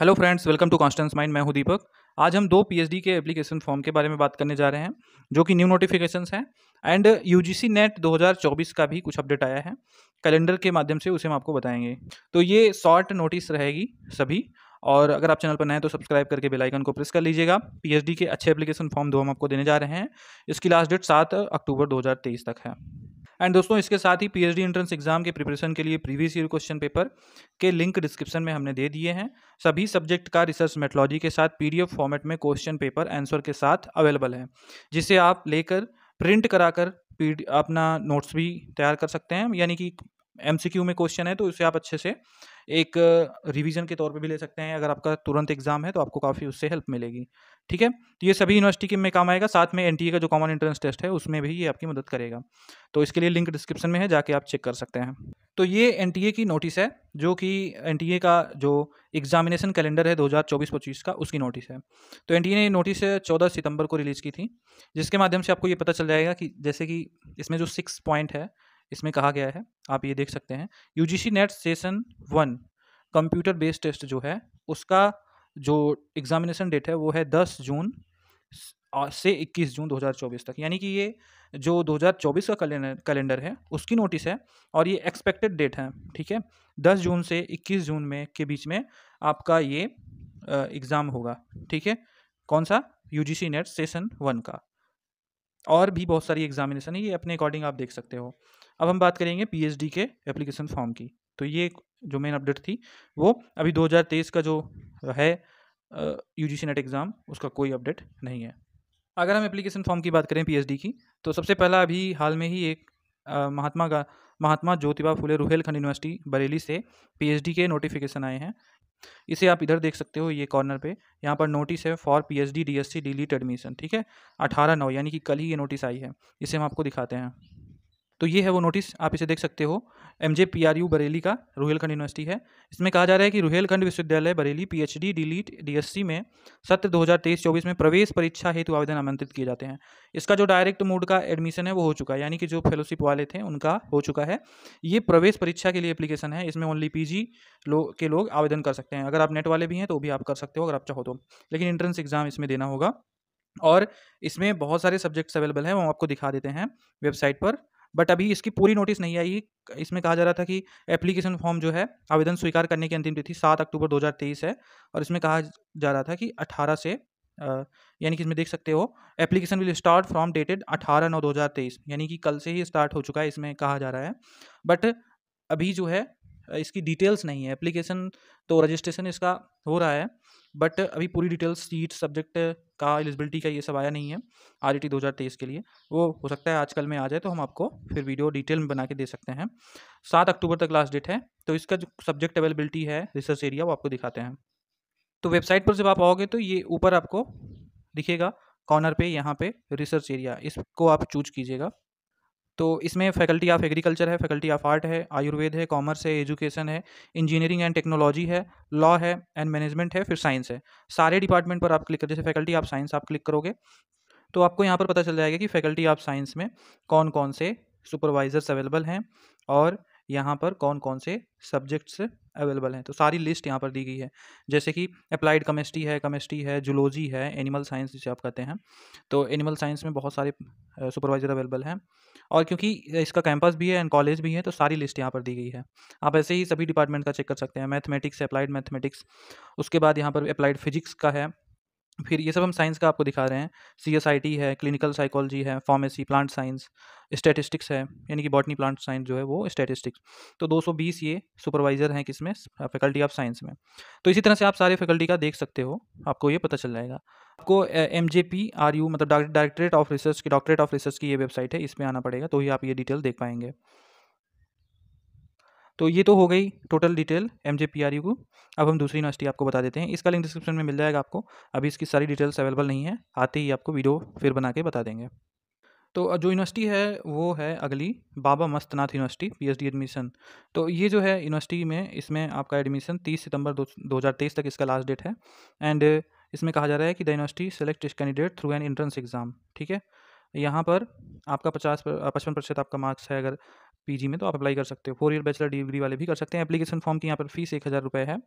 hello friends welcome to constants mind मैं हूं दीपक आज हम दो पीएचडी के एप्लीकेशन फॉर्म के बारे में बात करने जा रहे हैं जो कि न्यू नोटिफिकेशंस हैं एंड यूजीसी नेट 2024 का भी कुछ अपडेट आया है कैलेंडर के माध्यम से उसे हम आपको बताएंगे तो ये शॉर्ट नोटिस रहेगी सभी और अगर आप चैनल पर नए तो सब्सक्राइब करके बेलाइकन को प्रेस कर लीजिएगा पी के अच्छे एप्लीकेशन फॉर्म दो हम आपको देने जा रहे हैं इसकी लास्ट डेट सात अक्टूबर दो तक है एंड दोस्तों इसके साथ ही पीएचडी एंट्रेंस एग्जाम के प्रिपरेशन के लिए प्रीवियस ईयर क्वेश्चन पेपर के लिंक डिस्क्रिप्शन में हमने दे दिए हैं सभी सब्जेक्ट का रिसर्च मेथोलॉजी के साथ पीडीएफ फॉर्मेट में क्वेश्चन पेपर आंसर के साथ अवेलेबल है जिसे आप लेकर प्रिंट कराकर अपना नोट्स भी तैयार कर सकते हैं यानी कि क्यू में क्वेश्चन है तो उसे आप अच्छे से एक रिवीजन के तौर पे भी ले सकते हैं अगर आपका तुरंत एग्जाम है तो आपको काफ़ी उससे हेल्प मिलेगी ठीक है तो ये सभी यूनिवर्सिटी के में काम आएगा साथ में एन का जो कॉमन एंट्रेंस टेस्ट है उसमें भी ये आपकी मदद करेगा तो इसके लिए लिंक डिस्क्रिप्शन में है जाके आप चेक कर सकते हैं तो ये एन की नोटिस है जो कि एन का जो एग्जामिनेशन कैलेंडर है 2024-25 का उसकी नोटिस है तो एन ने नोटिस 14 सितंबर को रिलीज़ की थी जिसके माध्यम से आपको ये पता चल जाएगा कि जैसे कि इसमें जो सिक्स पॉइंट है इसमें कहा गया है आप ये देख सकते हैं U G C NET session one computer based test जो है उसका जो एग्जामिनेशन डेट है वो है दस जून से इक्कीस जून दो हज़ार चौबीस तक यानी कि ये जो दो हजार चौबीस का कैलेंडर है उसकी नोटिस है और ये एक्सपेक्टेड डेट है ठीक है दस जून से इक्कीस जून में के बीच में आपका ये एग्ज़ाम होगा ठीक है कौन सा U G C NET session one का और भी बहुत सारी एग्जामिनेशन है ये अपने अकॉर्डिंग आप देख सकते हो अब हम बात करेंगे पी के एप्लीकेशन फॉर्म की तो ये जो मेन अपडेट थी वो अभी 2023 का जो है यू जी नेट एग्ज़ाम उसका कोई अपडेट नहीं है अगर हम एप्लीकेशन फॉर्म की बात करें पीएचडी की तो सबसे पहला अभी हाल में ही एक आ, महात्मा गा महात्मा ज्योतिबा फुले रुहेलखंड यूनिवर्सिटी बरेली से पीएचडी के नोटिफिकेशन आए हैं इसे आप इधर देख सकते हो ये कॉर्नर पे यहाँ पर नोटिस है for S DSc DLitt admission ठीक है अठारह नौ यानी कि कल ही ये नोटिस आई है इसे हम आपको दिखाते हैं तो ये है वो नोटिस आप इसे देख सकते हो M J P R U Bareilly का रोहेलखंड यूनिवर्सिटी है इसमें कहा जा रहा है कि रोहेलखंड विश्वविद्यालय Bareilly P H D D Litt D S C में सत्र दो हज़ार तेईस चौबीस में प्रवेश परीक्षा हेतु आवेदन आमंत्रित किए जाते हैं इसका जो डायरेक्ट मोड का एडमिशन है वो हो चुका है यानी कि जो फेलोशिप वाले थे उनका हो चुका है ये प्रवेश परीक्षा के लिए एप्लीकेशन है इसमें ओनली पी जी लो, के लोग आवेदन कर सकते हैं अगर आप नेट वाले भी हैं तो भी आप कर सकते हो अगर आप चाहो तो लेकिन एंट्रेंस एग्जाम इसमें देना होगा और इसमें बहुत सारे सब्जेक्ट्स अवेलेबल हैं वो आपको दिखा देते हैं वेबसाइट पर बट अभी इसकी पूरी नोटिस नहीं आई इसमें कहा जा रहा था कि एप्लीकेशन फॉर्म जो है आवेदन स्वीकार करने की अंतिम तिथि सात अक्टूबर दो है और इसमें कहा जा रहा था कि अठारह से यानी कि इसमें देख सकते हो application will start from dated अठारह नौ दो यानी कि कल से ही स्टार्ट हो चुका है इसमें कहा जा रहा है बट अभी जो है इसकी डिटेल्स नहीं है एप्लीकेशन तो रजिस्ट्रेशन इसका हो रहा है बट अभी पूरी डिटेल्स सीट सब्जेक्ट का एलिजिबिलिटी का ये सब आया नहीं है आर ई के लिए वो हो सकता है आजकल में आ जाए तो हम आपको फिर वीडियो डिटेल में बना के दे सकते हैं सात अक्टूबर तक लास्ट डेट है तो इसका जो सब्जेक्ट अवेलेबिलिटी है रिसर्च एरिया वो आपको दिखाते हैं तो वेबसाइट पर जब आप आओगे तो ये ऊपर आपको दिखेगा कॉर्नर पे यहाँ पे रिसर्च एरिया इसको आप चूज कीजिएगा तो इसमें फैकल्टी ऑफ एग्रीकल्चर है फैकल्टी ऑफ आर्ट है आयुर्वेद है कॉमर्स है एजुकेशन है इंजीनियरिंग एंड टेक्नोलॉजी है लॉ है एंड मैनेजमेंट है फिर साइंस है सारे डिपार्टमेंट पर आप क्लिक कर जैसे फैकल्टी ऑफ साइंस आप क्लिक करोगे तो आपको यहाँ पर पता चल जाएगा कि फैकल्टी ऑफ साइंस में कौन कौन से सुपरवाइज़र्स अवेलेबल हैं और यहाँ पर कौन कौन से सब्जेक्ट्स अवेलेबल हैं तो सारी लिस्ट यहाँ पर दी गई है जैसे कि अप्लाइड केमिस्ट्री है केमिस्ट्री है जूलॉजी है एनिमल साइंस जिसे आप कहते हैं तो एनिमल साइंस में बहुत सारे सुपरवाइज़र अवेलेबल हैं और क्योंकि इसका कैंपस भी है एंड कॉलेज भी है तो सारी लिस्ट यहाँ पर दी गई है आप ऐसे ही सभी डिपार्टमेंट का चेक कर सकते हैं मैथमेटिक्स अप्लाइड मैथमेटिक्स उसके बाद यहाँ पर अप्लाइड फिजिक्स का है फिर ये सब हम साइंस का आपको दिखा रहे हैं सी एस आई टी है क्लिनिकल साइकोलॉजी है फार्मेसी प्लांट साइंस स्टैटिस्टिक्स है यानी कि बॉटनी प्लांट साइंस जो है वो स्टैटिस्टिक्स तो 220 ये सुपरवाइज़र हैं किसमें फैकल्टी ऑफ साइंस में तो इसी तरह से आप सारे फैकल्टी का देख सकते हो आपको ये पता चल जाएगा आपको M J P R U मतलब डायरेक्टरेट ऑफ रिसर्च की डॉक्टरेट ऑफ रिसर्च की ये वेबसाइट है इस पर आना पड़ेगा तो ही आप ये डिटेल देख पाएंगे तो ये तो हो गई टोटल डिटेल एम जे को अब हम दूसरी यूनिवर्सिटी आपको बता देते हैं इसका लिंक डिस्क्रिप्शन में मिल जाएगा आपको अभी इसकी सारी डिटेल्स अवेलेबल नहीं है आते ही आपको वीडियो फिर बना के बता देंगे तो जो यूनिवर्सिटी है वो है अगली Baba Mastnath university PhD admission तो ये जो है यूनिवर्सिटी में इसमें आपका एडमिशन 30 सितंबर दो हज़ार तेईस तक इसका लास्ट डेट है एंड इसमें कहा जा रहा है कि the university select is candidate through an entrance exam ठीक है यहाँ पर आपका पचास पचपन प्रतिशत आपका मार्क्स है अगर पीजी में तो आप अप्लाई कर सकते हो फोर ईयर बैचलर डिग्री वाले भी कर सकते हैं एप्लीकेशन फॉर्म की यहाँ पर फीस एक हज़ार रुपये है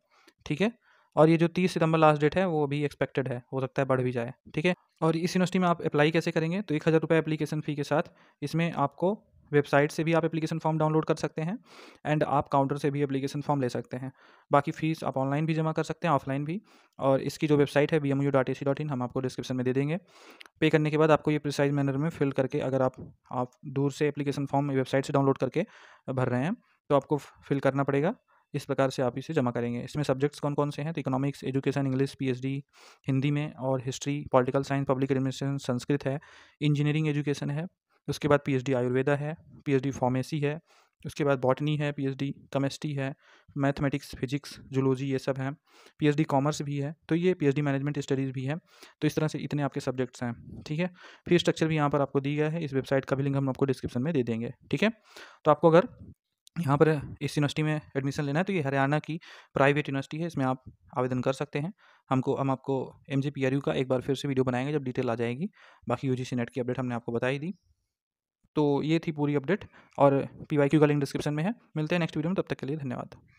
ठीक है और ये जो तीस सितंबर लास्ट डेट है वो अभी एक्सपेक्टेड है हो सकता है बढ़ भी जाए ठीक है और इस यूनिवर्सिटी में आप अप्लाई कैसे करेंगे तो एक हज़ार रुपये एप्लीकेशन फ़ी के साथ इसमें आपको वेबसाइट से भी आप एप्लीकेशन फॉर्म डाउनलोड कर सकते हैं एंड आप काउंटर से भी एप्लीकेशन फॉर्म ले सकते हैं बाकी फ़ीस आप ऑनलाइन भी जमा कर सकते हैं ऑफलाइन भी और इसकी जो वेबसाइट है B M U A C dot in हम आपको डिस्क्रिप्शन में दे देंगे पे करने के बाद आपको ये प्रिसाइज मैनर में फिल करके अगर आप आप दूर से एप्लीकेशन फॉर्म वेबसाइट से डाउनलोड करके भर रहे हैं तो आपको फिल करना पड़ेगा इस प्रकार से आप इसे जमा करेंगे इसमें सब्जेक्ट्स कौन कौन से हैं तो इकोनॉमिक्स एजुकेशन इंग्लिश पी हिंदी में और history political science public administration Sanskrit है इंजीनियरिंग एजुकेशन है उसके बाद पीएचडी आयुर्वेदा है पीएचडी फार्मेसी है उसके बाद बॉटनी है पीएचडी केमिस्ट्री है मैथमेटिक्स फिजिक्स जूलॉजी ये सब है पीएचडी कॉमर्स भी है तो ये पीएचडी मैनेजमेंट स्टडीज़ भी है तो इस तरह से इतने आपके सब्जेक्ट्स हैं ठीक है फी स्ट्रक्चर भी यहाँ पर आपको दिया है इस वेबसाइट का भी लिंक हम आपको डिस्क्रिप्शन में दे देंगे ठीक है तो आपको अगर यहाँ पर इस यूनिवर्सिटी में एडमिशन लेना है तो ये हरियाणा की प्राइवेट यूनिवर्सिटी है इसमें आप आवेदन कर सकते हैं हमको हम आपको एम का एक बार फिर से वीडियो बनाएंगे जब डिटेल आ जाएगी बाकी यू जी नेट की अपडेट हमने आपको बताई दी तो ये थी पूरी अपडेट और पी वाई क्यू का लिंक डिस्क्रिप्शन में है मिलते हैं नेक्स्ट वीडियो में तब तक के लिए धन्यवाद